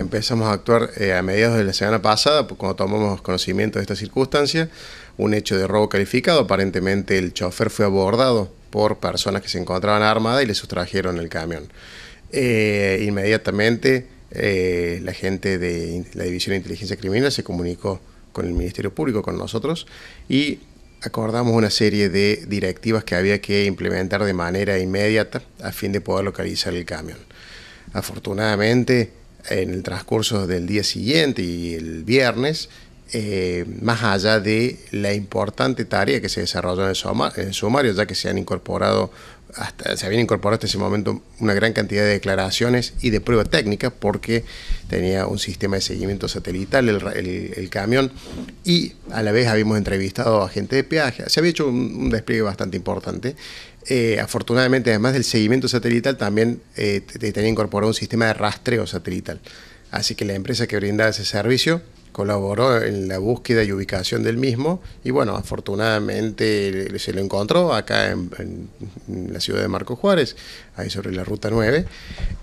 Empezamos a actuar eh, a mediados de la semana pasada, pues, cuando tomamos conocimiento de esta circunstancia, un hecho de robo calificado. Aparentemente el chofer fue abordado por personas que se encontraban armadas y le sustrajeron el camión. Eh, inmediatamente eh, la gente de la División de Inteligencia Criminal se comunicó con el Ministerio Público, con nosotros, y acordamos una serie de directivas que había que implementar de manera inmediata a fin de poder localizar el camión. Afortunadamente, en el transcurso del día siguiente y el viernes, eh, más allá de la importante tarea que se desarrolló en el, sumario, ya que se han incorporado se habían incorporado hasta ese momento una gran cantidad de declaraciones y de pruebas técnicas porque tenía un sistema de seguimiento satelital el, camión y a la vez habíamos entrevistado a gente de peaje. Se había hecho un, despliegue bastante importante. Eh, afortunadamente, además del seguimiento satelital, también eh, tenía incorporado un sistema de rastreo satelital. Así que la empresa que brindaba ese servicio colaboró en la búsqueda y ubicación del mismo y bueno, afortunadamente eh, se lo encontró acá en, la ciudad de Marco Juárez, ahí sobre la Ruta 9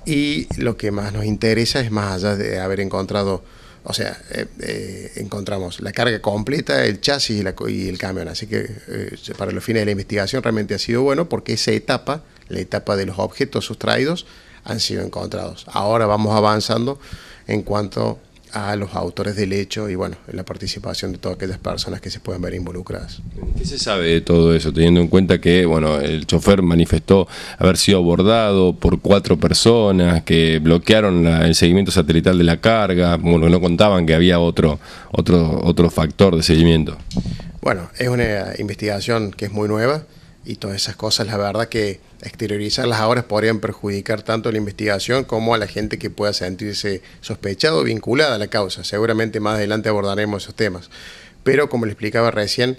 y lo que más nos interesa es más allá de haber encontrado, o sea, eh, eh, encontramos la carga completa, el chasis y, el camión, así que para los fines de la investigación realmente ha sido bueno porque esa etapa, la etapa de los objetos sustraídos, han sido encontrados. Ahora vamos avanzando en cuanto a los autores del hecho y bueno, la participación de todas aquellas personas que se puedan ver involucradas. ¿Qué se sabe de todo eso, teniendo en cuenta que bueno, el chofer manifestó haber sido abordado por cuatro personas que bloquearon el seguimiento satelital de la carga, bueno, no contaban que había otro, otro, otro factor de seguimiento? Bueno, es una investigación que es muy nueva y todas esas cosas, la verdad que exteriorizarlas ahora podrían perjudicar tanto a la investigación como a la gente que pueda sentirse sospechado o vinculada a la causa. Seguramente más adelante abordaremos esos temas. Pero como le explicaba recién,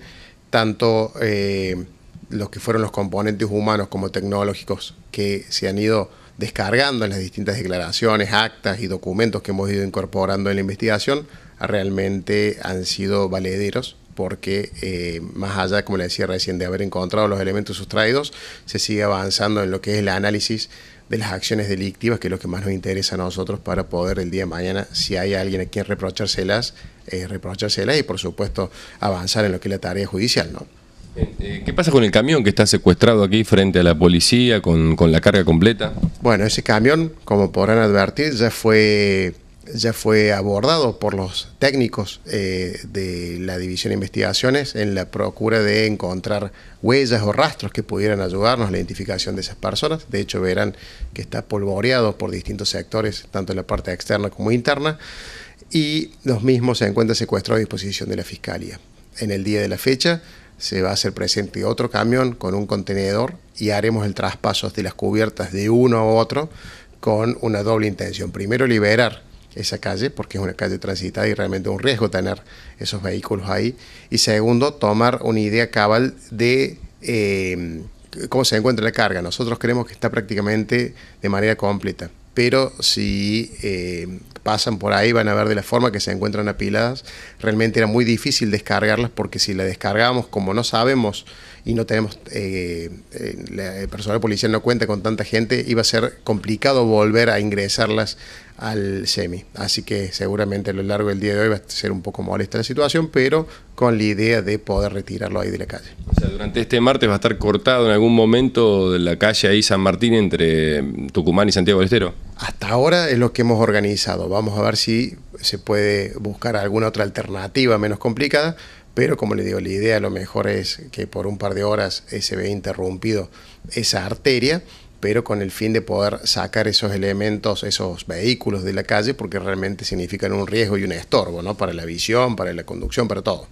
tanto eh, los que fueron los componentes humanos como tecnológicos que se han ido descargando en las distintas declaraciones, actas y documentos que hemos ido incorporando en la investigación, realmente han sido valederos porque eh, más allá, como le decía recién, de haber encontrado los elementos sustraídos, se sigue avanzando en lo que es el análisis de las acciones delictivas, que es lo que más nos interesa a nosotros para poder el día de mañana, si hay alguien a quien reprochárselas, eh, reprochárselas y por supuesto avanzar en lo que es la tarea judicial, ¿no? Eh, ¿Qué pasa con el camión que está secuestrado aquí frente a la policía con, con la carga completa? Bueno, ese camión, como podrán advertir, ya fue ya fue abordado por los técnicos eh, de la División de Investigaciones en la procura de encontrar huellas o rastros que pudieran ayudarnos a la identificación de esas personas. De hecho, verán que está polvoreado por distintos sectores, tanto en la parte externa como interna, y los mismos se encuentran secuestrados a disposición de la Fiscalía. En el día de la fecha se va a hacer presente otro camión con un contenedor y haremos el traspaso de las cubiertas de uno a otro con una doble intención. Primero, liberar esa calle porque es una calle transitada y realmente es un riesgo tener esos vehículos ahí. Y segundo, tomar una idea cabal de eh, cómo se encuentra la carga. Nosotros creemos que está prácticamente de manera completa, pero si eh, pasan por ahí van a ver de la forma que se encuentran apiladas, realmente era muy difícil descargarlas porque si la descargamos, como no sabemos y no tenemos, eh, eh, el personal policial no cuenta con tanta gente, iba a ser complicado volver a ingresarlas al SEMI. Así que seguramente a lo largo del día de hoy va a ser un poco molesta la situación, pero con la idea de poder retirarlo ahí de la calle. O sea, durante este martes va a estar cortado en algún momento de la calle ahí San Martín entre Tucumán y Santiago del Estero. Hasta ahora es lo que hemos organizado. Vamos a ver si se puede buscar alguna otra alternativa menos complicada, pero como le digo, la idea a lo mejor es que por un par de horas eh, se vea interrumpido esa arteria, pero con el fin de poder sacar esos elementos, esos vehículos de la calle, porque realmente significan un riesgo y un estorbo, ¿no? Para la visión, para la conducción, para todo.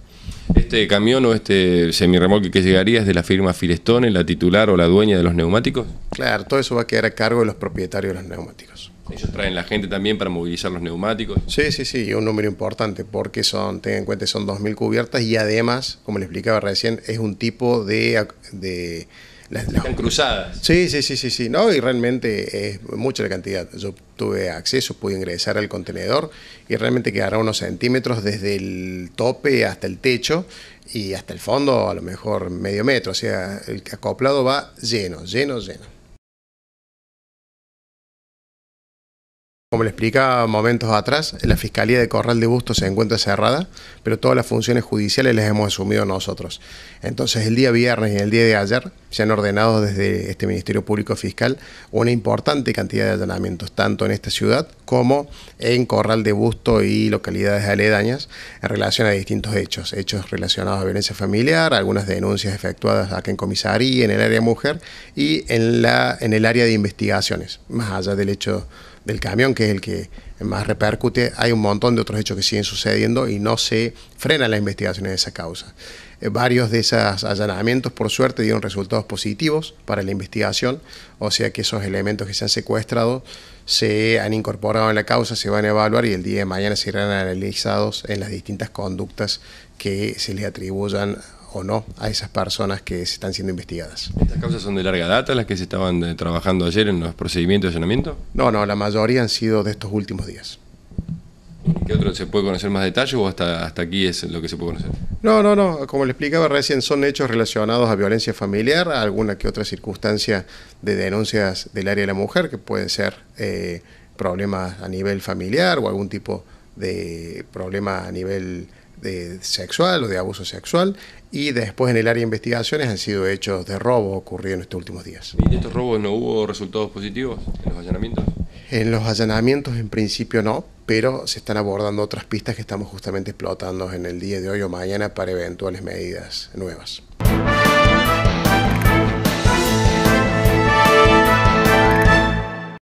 ¿Este camión o este semirremolque que llegaría es de la firma Firestone, la titular o la dueña de los neumáticos? Claro, todo eso va a quedar a cargo de los propietarios de los neumáticos. Ellos traen la gente también para movilizar los neumáticos. Sí, sí, sí, un número importante porque son, tengan en cuenta, son 2.000 cubiertas y además, como le explicaba recién, es un tipo de... de cruzadas. Sí, sí, sí, sí, sí. No, y realmente es mucha la cantidad. Yo tuve acceso, pude ingresar al contenedor y realmente quedará unos centímetros desde el tope hasta el techo y hasta el fondo, a lo mejor medio metro. O sea, el acoplado va lleno, lleno, lleno. Como le explicaba momentos atrás, la Fiscalía de Corral de Busto se encuentra cerrada, pero todas las funciones judiciales las hemos asumido nosotros. Entonces, el día viernes y el día de ayer se han ordenado desde este Ministerio Público Fiscal una importante cantidad de allanamientos, tanto en esta ciudad como en Corral de Busto y localidades aledañas, en relación a distintos hechos, hechos relacionados a violencia familiar, algunas denuncias efectuadas acá en comisaría, en el área mujer y en, la, en el área de investigaciones, más allá del hecho del camión, que es el que más repercute, hay un montón de otros hechos que siguen sucediendo y no se frena la investigación de esa causa. Eh, varios de esos allanamientos, por suerte, dieron resultados positivos para la investigación, o sea que esos elementos que se han secuestrado se han incorporado en la causa, se van a evaluar y el día de mañana serán analizados en las distintas conductas que se les atribuyan o no a esas personas que se están siendo investigadas. ¿Estas causas son de larga data las que se estaban eh, trabajando ayer en los procedimientos de allanamiento? No, no, la mayoría han sido de estos últimos días. ¿Qué otro se puede conocer más detalle o hasta, hasta aquí es lo que se puede conocer? No, no, no. Como le explicaba recién, son hechos relacionados a violencia familiar, alguna que otra circunstancia de denuncias del área de la mujer, que pueden ser eh, problemas a nivel familiar o algún tipo de problema a nivel de sexual o de abuso sexual y después en el área de investigaciones han sido hechos de robo ocurridos en estos últimos días. ¿Y estos robos no hubo resultados positivos en los allanamientos? En los allanamientos en principio no, pero se están abordando otras pistas que estamos justamente explotando en el día de hoy o mañana para eventuales medidas nuevas.